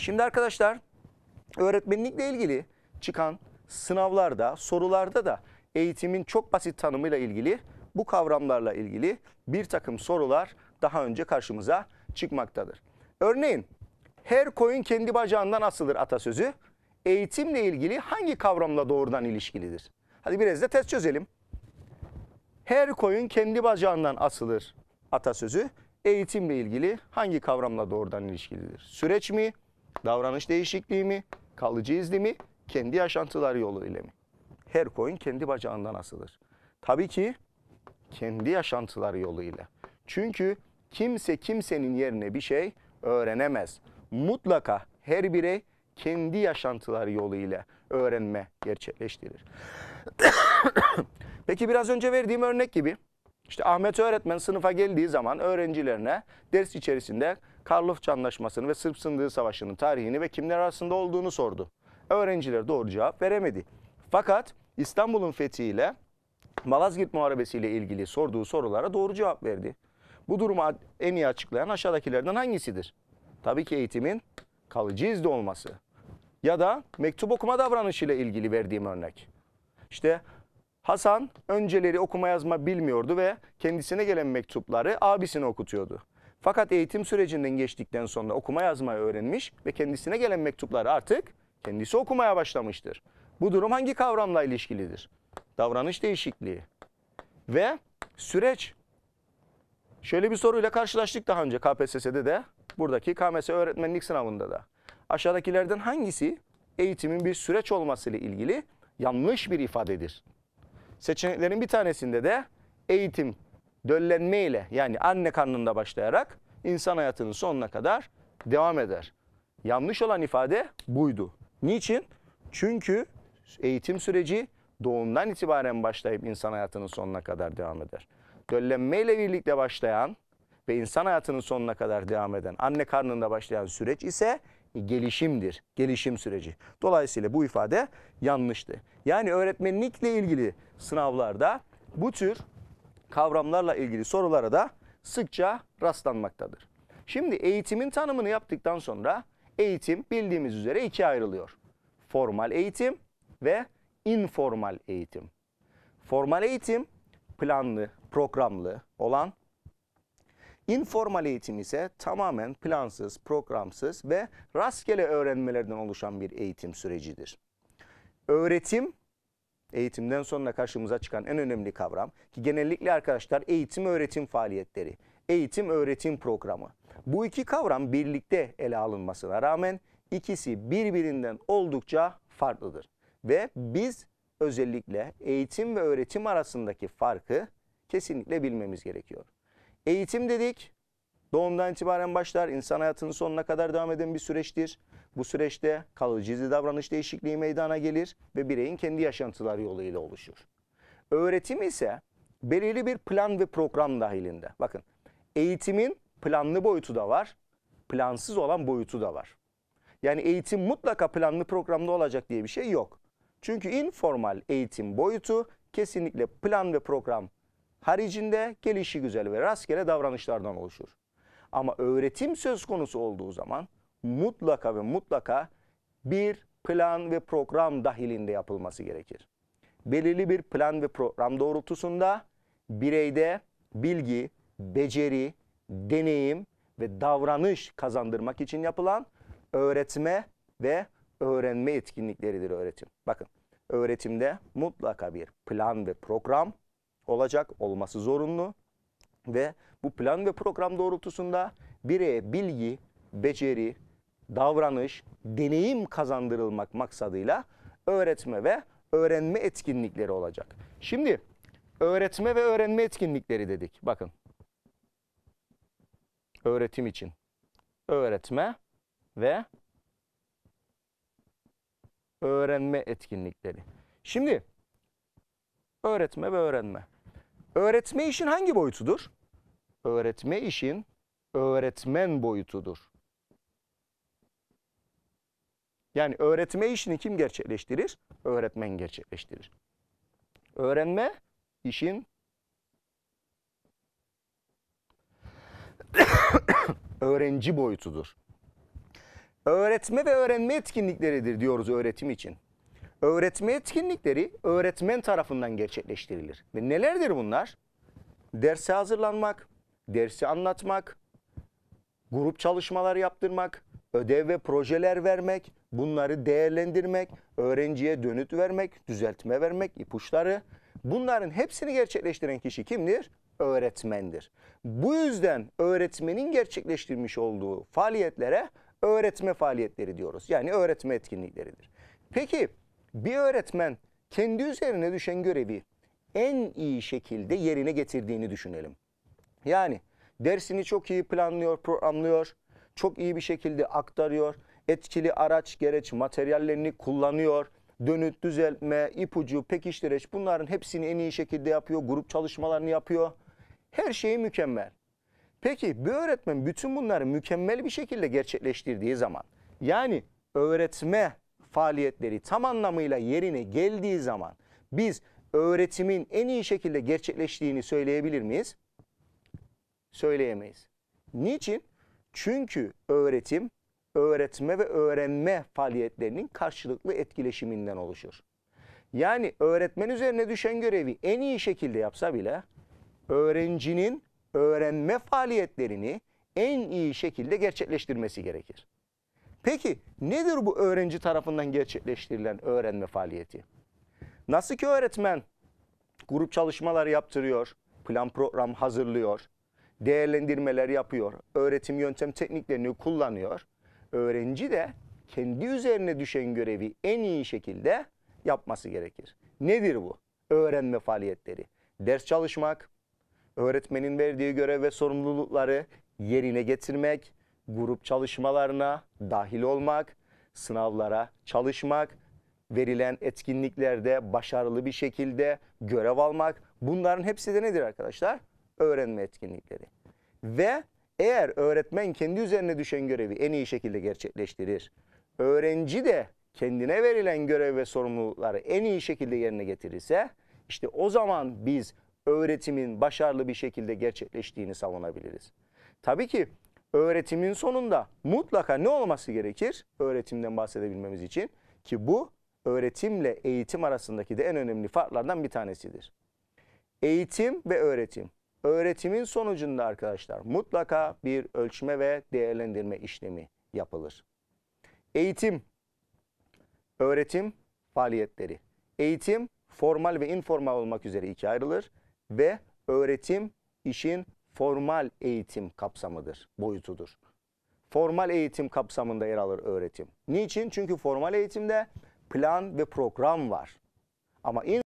Şimdi arkadaşlar öğretmenlikle ilgili çıkan sınavlarda, sorularda da eğitimin çok basit tanımıyla ilgili bu kavramlarla ilgili bir takım sorular daha önce karşımıza çıkmaktadır. Örneğin her koyun kendi bacağından asılır atasözü eğitimle ilgili hangi kavramla doğrudan ilişkilidir? Hadi biraz da test çözelim. Her koyun kendi bacağından asılır atasözü eğitimle ilgili hangi kavramla doğrudan ilişkilidir? Süreç mi? Davranış değişikliği mi? Kalıcı izli mi? Kendi yaşantılar yolu ile mi? Her koyun kendi bacağından asılır. Tabii ki kendi yaşantılar yolu ile. Çünkü kimse kimsenin yerine bir şey öğrenemez. Mutlaka her birey kendi yaşantılar yolu ile öğrenme gerçekleştirir. Peki biraz önce verdiğim örnek gibi işte Ahmet öğretmen sınıfa geldiği zaman öğrencilerine ders içerisinde Karlofça Anlaşması'nı ve Sırp Sındığı Savaşı'nın tarihini ve kimler arasında olduğunu sordu. Öğrenciler doğru cevap veremedi. Fakat İstanbul'un fethiyle Malazgirt Muharebesi ile ilgili sorduğu sorulara doğru cevap verdi. Bu durumu en iyi açıklayan aşağıdakilerden hangisidir? Tabii ki eğitimin kalıcı izde olması ya da mektup okuma davranışı ile ilgili verdiğim örnek. İşte Hasan önceleri okuma yazma bilmiyordu ve kendisine gelen mektupları abisine okutuyordu. Fakat eğitim sürecinden geçtikten sonra okuma yazmayı öğrenmiş ve kendisine gelen mektupları artık kendisi okumaya başlamıştır. Bu durum hangi kavramla ilişkilidir? Davranış değişikliği ve süreç. Şöyle bir soruyla karşılaştık daha önce KPSS'de de buradaki KMS öğretmenlik sınavında da. Aşağıdakilerden hangisi eğitimin bir süreç olmasıyla ilgili yanlış bir ifadedir? Seçeneklerin bir tanesinde de eğitim döllenme ile yani anne karnında başlayarak insan hayatının sonuna kadar devam eder. Yanlış olan ifade buydu. Niçin? Çünkü eğitim süreci doğumdan itibaren başlayıp insan hayatının sonuna kadar devam eder. Döllenme ile birlikte başlayan ve insan hayatının sonuna kadar devam eden anne karnında başlayan süreç ise gelişimdir. Gelişim süreci. Dolayısıyla bu ifade yanlıştı. Yani öğretmenlikle ilgili sınavlarda bu tür kavramlarla ilgili sorulara da sıkça rastlanmaktadır. Şimdi eğitimin tanımını yaptıktan sonra eğitim bildiğimiz üzere ikiye ayrılıyor. Formal eğitim ve informal eğitim. Formal eğitim planlı, programlı olan. Informal eğitim ise tamamen plansız, programsız ve rastgele öğrenmelerden oluşan bir eğitim sürecidir. Öğretim Eğitimden sonra karşımıza çıkan en önemli kavram ki genellikle arkadaşlar eğitim öğretim faaliyetleri, eğitim öğretim programı. Bu iki kavram birlikte ele alınmasına rağmen ikisi birbirinden oldukça farklıdır. Ve biz özellikle eğitim ve öğretim arasındaki farkı kesinlikle bilmemiz gerekiyor. Eğitim dedik, doğumdan itibaren başlar, insan hayatının sonuna kadar devam eden bir süreçtir. Bu süreçte kalıcı davranış değişikliği meydana gelir ve bireyin kendi yaşantıları yoluyla oluşur. Öğretim ise belirli bir plan ve program dahilinde. Bakın eğitimin planlı boyutu da var, plansız olan boyutu da var. Yani eğitim mutlaka planlı programlı olacak diye bir şey yok. Çünkü informal eğitim boyutu kesinlikle plan ve program haricinde gelişi güzel ve rastgele davranışlardan oluşur. Ama öğretim söz konusu olduğu zaman mutlaka ve mutlaka bir plan ve program dahilinde yapılması gerekir. Belirli bir plan ve program doğrultusunda bireyde bilgi, beceri, deneyim ve davranış kazandırmak için yapılan öğretme ve öğrenme etkinlikleridir öğretim. Bakın öğretimde mutlaka bir plan ve program olacak olması zorunlu ve bu plan ve program doğrultusunda bireye bilgi, beceri, davranış, deneyim kazandırılmak maksadıyla öğretme ve öğrenme etkinlikleri olacak. Şimdi öğretme ve öğrenme etkinlikleri dedik. Bakın. Öğretim için. Öğretme ve öğrenme etkinlikleri. Şimdi öğretme ve öğrenme. Öğretme işin hangi boyutudur? Öğretme işin öğretmen boyutudur. Yani öğretme işini kim gerçekleştirir? Öğretmen gerçekleştirir. Öğrenme işin öğrenci boyutudur. Öğretme ve öğrenme etkinlikleridir diyoruz öğretim için. Öğretme etkinlikleri öğretmen tarafından gerçekleştirilir. Ve nelerdir bunlar? Derse hazırlanmak, dersi anlatmak, grup çalışmalar yaptırmak, ödev ve projeler vermek, bunları değerlendirmek, öğrenciye dönüt vermek, düzeltme vermek, ipuçları bunların hepsini gerçekleştiren kişi kimdir? Öğretmendir. Bu yüzden öğretmenin gerçekleştirmiş olduğu faaliyetlere öğretme faaliyetleri diyoruz. Yani öğretme etkinlikleridir. Peki bir öğretmen kendi üzerine düşen görevi en iyi şekilde yerine getirdiğini düşünelim. Yani dersini çok iyi planlıyor, programlıyor, çok iyi bir şekilde aktarıyor etkili araç, gereç, materyallerini kullanıyor. Dönüt, düzeltme, ipucu, pekiştireç bunların hepsini en iyi şekilde yapıyor. Grup çalışmalarını yapıyor. Her şeyi mükemmel. Peki bir öğretmen bütün bunları mükemmel bir şekilde gerçekleştirdiği zaman yani öğretme faaliyetleri tam anlamıyla yerine geldiği zaman biz öğretimin en iyi şekilde gerçekleştiğini söyleyebilir miyiz? Söyleyemeyiz. Niçin? Çünkü öğretim öğretme ve öğrenme faaliyetlerinin karşılıklı etkileşiminden oluşur. Yani öğretmen üzerine düşen görevi en iyi şekilde yapsa bile öğrencinin öğrenme faaliyetlerini en iyi şekilde gerçekleştirmesi gerekir. Peki nedir bu öğrenci tarafından gerçekleştirilen öğrenme faaliyeti? Nasıl ki öğretmen grup çalışmaları yaptırıyor, plan program hazırlıyor, değerlendirmeler yapıyor, öğretim yöntem tekniklerini kullanıyor öğrenci de kendi üzerine düşen görevi en iyi şekilde yapması gerekir. Nedir bu? Öğrenme faaliyetleri. Ders çalışmak, öğretmenin verdiği görev ve sorumlulukları yerine getirmek, grup çalışmalarına dahil olmak, sınavlara çalışmak, verilen etkinliklerde başarılı bir şekilde görev almak. Bunların hepsi de nedir arkadaşlar? Öğrenme etkinlikleri. Ve eğer öğretmen kendi üzerine düşen görevi en iyi şekilde gerçekleştirir, öğrenci de kendine verilen görev ve sorumlulukları en iyi şekilde yerine getirirse, işte o zaman biz öğretimin başarılı bir şekilde gerçekleştiğini savunabiliriz. Tabii ki öğretimin sonunda mutlaka ne olması gerekir? Öğretimden bahsedebilmemiz için ki bu öğretimle eğitim arasındaki de en önemli farklardan bir tanesidir. Eğitim ve öğretim öğretimin sonucunda arkadaşlar mutlaka bir ölçme ve değerlendirme işlemi yapılır. Eğitim, öğretim faaliyetleri. Eğitim formal ve informal olmak üzere ikiye ayrılır ve öğretim işin formal eğitim kapsamıdır, boyutudur. Formal eğitim kapsamında yer alır öğretim. Niçin? Çünkü formal eğitimde plan ve program var. Ama in